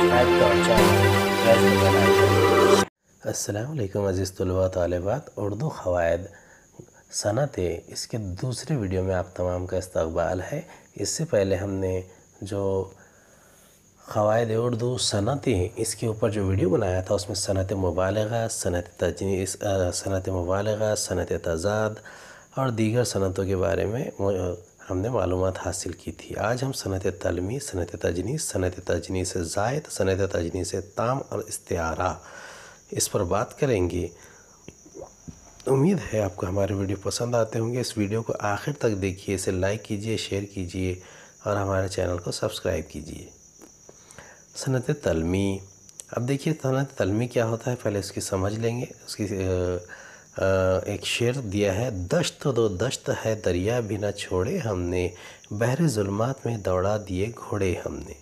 subscribe to channel असलकम अज़ीज़ तलबा तलबात उर्दू खवायद सनत इसके दूसरे वीडियो में आप तमाम का इस्तबाल है इससे पहले हमने जो खवायद उर्दू सनत इसके ऊपर जो वीडियो बनाया था उसमें सनत मुबालगा सनत तजनी सनत मुबालगा सनत तजाद और दीगर सनतों के बारे में हमने मालूम हासिल की थी आज हम सनत तलमी सनत तजनी सनत तजनी से जायद सनत तजनी से ताम और इस्तारा इस पर बात करेंगे उम्मीद है आपको हमारे वीडियो पसंद आते होंगे इस वीडियो को आखिर तक देखिए इसे लाइक कीजिए शेयर कीजिए और हमारे चैनल को सब्सक्राइब कीजिए सनत तलमी अब देखिए सनत तलमी क्या होता है पहले उसकी समझ लेंगे उसकी एक शेर दिया है दश्त तो दो दश्त है दरिया भी न छोड़े हमने बहरे जुल्मात में दौड़ा दिए घोड़े हमने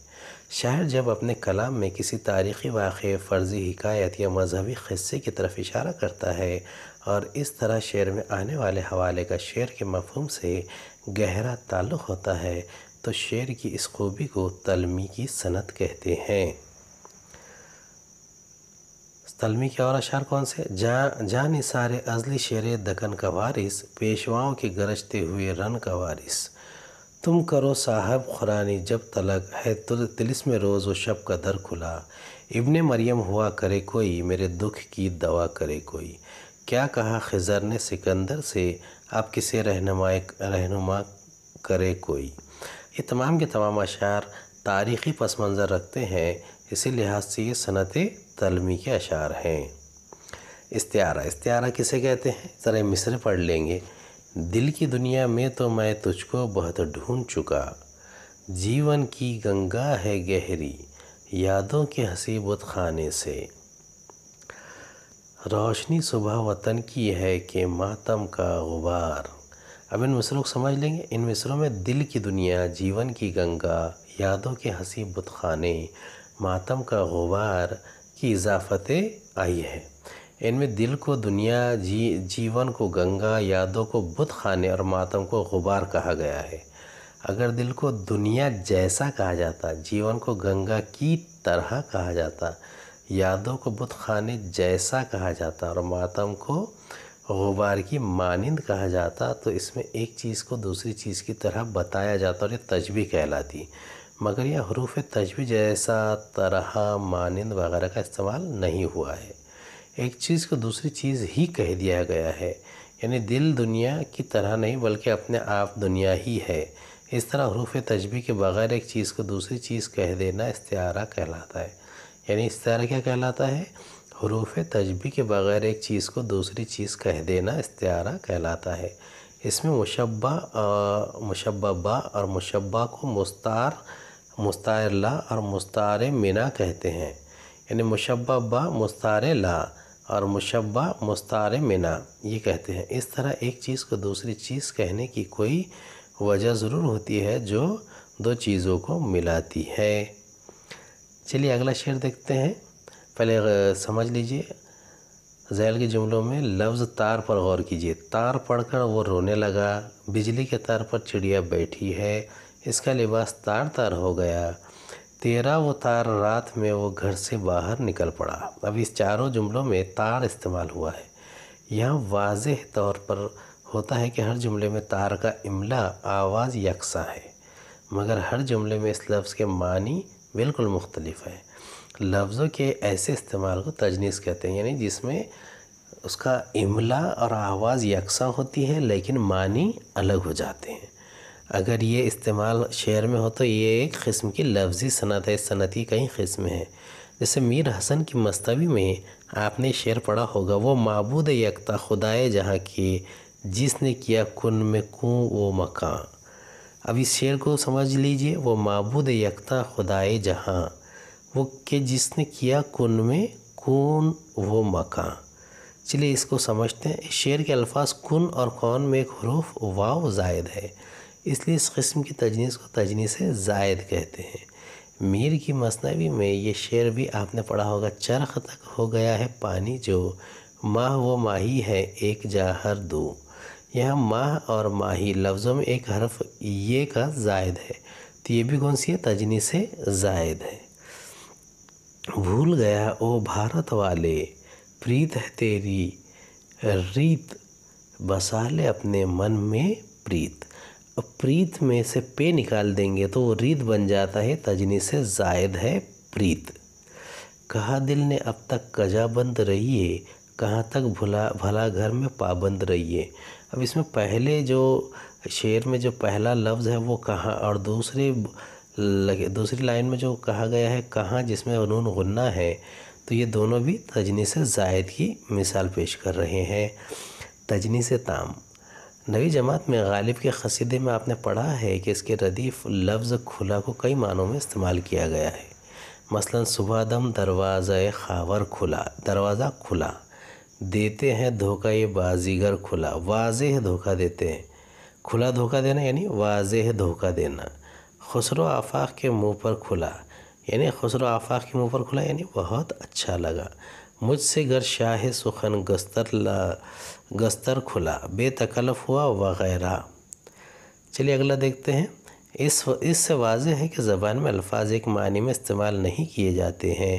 शायर जब अपने कलाम में किसी तारीख़ी वाक़ फ़र्ज़ी हिकायत या मजहबी ख़स्से की तरफ इशारा करता है और इस तरह शेर में आने वाले हवाले का शेर के मफहम से गहरा ताल्लुक़ होता है तो शेर की इस खूबी को तलमी की सनत कहते हैं तलमी के और अशार कौन से जा जान इसार अजली शेर दकन का वारिस पेशवाओं के गरजते हुए रन का वारिस तुम करो साहब खुरानी जब तलक है तिलिस में रोज़ व शब का दर खुला इबन मरियम हुआ करे कोई मेरे दुख की दवा करे कोई क्या कहा खजर ने सिकंदर से आप किसे रहनुमा रहनुमा करे कोई ये तमाम के तमाम अशार तारीख़ी पस मंज़र रखते हैं इसी लिहाज से ये सनत तलमी के अशार हैं इस्तारा इसतारा किसे कहते हैं ज़रा मिसरे पढ़ लेंगे दिल की दुनिया में तो मैं तुझको बहुत ढूंढ चुका जीवन की गंगा है गहरी यादों के हसी बुत खाने से रोशनी सुबह वतन की है कि मातम का गुबार अब इन मिसरों को समझ लेंगे इन मिसरों में दिल की दुनिया जीवन की गंगा यादों के हसी खाने मातम का गुबार की इजाफतें आई है इनमें दिल को दुनिया जी जीवन को गंगा यादों को बुत खाने और मातम को गुबार कहा गया है अगर दिल को दुनिया जैसा कहा जाता जीवन को गंगा की तरह कहा जाता यादों को बुत खाने जैसा कहा जाता और मातम को गुबार की मानंद कहा जाता तो इसमें एक चीज़ को दूसरी चीज़ की तरह बताया जाता और ये तजबी कहलाती मगर यह हरूफ तजवी जैसा तरह मानंद वगैरह का इस्तेमाल नहीं हुआ है एक चीज़ को दूसरी चीज़ ही कह दिया गया है यानी दिल दुनिया की तरह नहीं बल्कि अपने आप दुनिया ही है इस तरह हरूफ तजबी के बगैर एक चीज़ को दूसरी चीज़ कह देना इस्तारा कहलाता है यानी इस्तारा क्या कहलाता है हरूफ तजबी के बगैर एक चीज़ को दूसरी चीज़ कह देना इस्तारा कहलाता है इसमें मुशबा मुशबा और मुशबा को मुस्तार मुस्तार ला और मुस्तार मिना कहते हैं यानी मुशब्बा बा मुस्तार ला और मुशब्बा मुस्तार मिना ये कहते हैं इस तरह एक चीज़ को दूसरी चीज़ कहने की कोई वजह ज़रूर होती है जो दो चीज़ों को मिलाती है चलिए अगला शेर देखते हैं पहले समझ लीजिए जैल के जुमलों में लफ्ज़ तार पर गौर कीजिए तार पढ़कर वो रोने लगा बिजली के तार पर चिड़िया बैठी है इसका लिबास तार तार हो गया तेरा वो तार रात में वो घर से बाहर निकल पड़ा अब इस चारों जुमलों में तार इस्तेमाल हुआ है यह वाज तौर पर होता है कि हर जुमले में तार का इमला आवाज़ यकसा है मगर हर जुमले में इस लफ्ज़ के मानी बिल्कुल मुख्तलिफ है लफ्ज़ों के ऐसे इस्तेमाल को तजनीस कहते हैं यानी जिसमें उसका इमला और आवाज़ यकसा होती है लेकिन मानी अलग हो जाते हैं अगर ये इस्तेमाल शेर में हो तो ये एक कस्म की लफ्ज़ी सनत है सनती का ही कस्म है जैसे मीर हसन की मस्तवी में आपने शेर पढ़ा होगा वो मबूद यकता खुदाए जहाँ के जिसने किया कन में कूँ वो मकां अब इस शेर को समझ लीजिए वो मबूद यकता खुदाए जहाँ वो के जिसने किया कन में कौन वो मकां चलिए इसको समझते हैं शेर के अल्फाज कन और कौन में एक हरूफ वाव जायद है इसलिए इस कस्म की तजनीस को तजनीस जायद कहते हैं मीर की मसनवी में ये शेर भी आपने पढ़ा होगा चरख तक हो गया है पानी जो माह व माही है एक जा हर दो यहाँ माह और माही लफ्ज़ों में एक हरफ ये का जायद है तो ये भी कौन सी है तजनी से जायद है भूल गया ओ भारत वाले प्रीत है तेरी रीत बसा ले अपने मन में प्रीत अब प्रीत में से पे निकाल देंगे तो वो रीत बन जाता है तजनी से जायद है प्रीत कहा दिल ने अब तक कजा बंद रहिए कहाँ तक भुला भला घर में पाबंद रहिए अब इसमें पहले जो शेर में जो पहला लफ्ज़ है वो कहाँ और दूसरे लगे दूसरी लाइन में जो कहा गया है कहाँ जिसमें उनून गुन्ना है तो ये दोनों भी तजनी से जायद की मिसाल पेश कर रहे हैं तजनी से ताम नवी जमात में गालिब के खसीदे में आपने पढ़ा है कि इसके रदीफ़ लफ्ज़ खुला को कई मानों में इस्तेमाल किया गया है मसलन सुबह दम दरवाज़ खावर खुला दरवाज़ा खुला देते हैं धोखा ये बाजीगर खुला वाज धोखा देते हैं खुला धोखा देना यानी वाज धोखा देना खसरो आफाक के मुंह पर खुला यानी खसरो आफाक के मुंह पर खुला यानी बहुत अच्छा लगा मुझसे गर शाह सुखन गस्तर ला गस्तर खुला बेतकलफ हुआ वगैरह चलिए अगला देखते हैं इस इससे वाजह है कि ज़बान में अल्फाज एक मानी में इस्तेमाल नहीं किए जाते हैं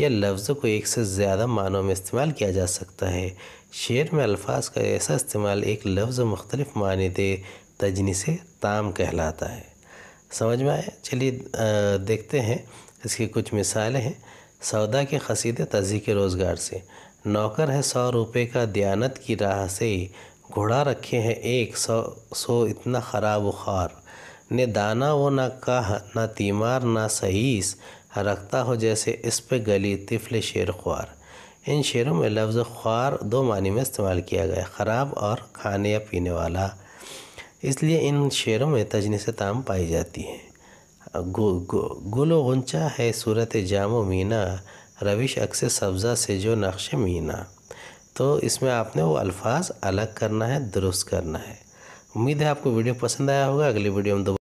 या लफ्ज़ को एक से ज़्यादा मानों में इस्तेमाल किया जा सकता है शेर में अल्फाज का ऐसा इस्तेमाल एक लफ्ज़ मुख्तलिफ माने दे तजनी से ताम कहलाता है समझ में आए चलिए देखते हैं इसकी कुछ मिसालें हैं सौदा के खसीदे तजी के रोज़गार से नौकर है सौ रुपये का दयानत की राह से घोड़ा रखे हैं एक सौ सो इतना ख़राब बुखार ने दाना वो ना कह ना तीमार ना सहीस रखता हो जैसे इस पे गली तिफल शेर ख्वार इन शेरों में लफ्ज़ ख्वार दो मानी में इस्तेमाल किया गया ख़राब और खाने या पीने वाला इसलिए इन शेरों में तजनी से ताम पाई जाती है गुल गुलो गुंचा है सूरत जामो मीना रविश अक्स सब्ज़ा से जो नक्श मीना तो इसमें आपने वो अल्फाज अलग करना है दुरुस्त करना है उम्मीद है आपको वीडियो पसंद आया होगा अगली वीडियो में दोबारा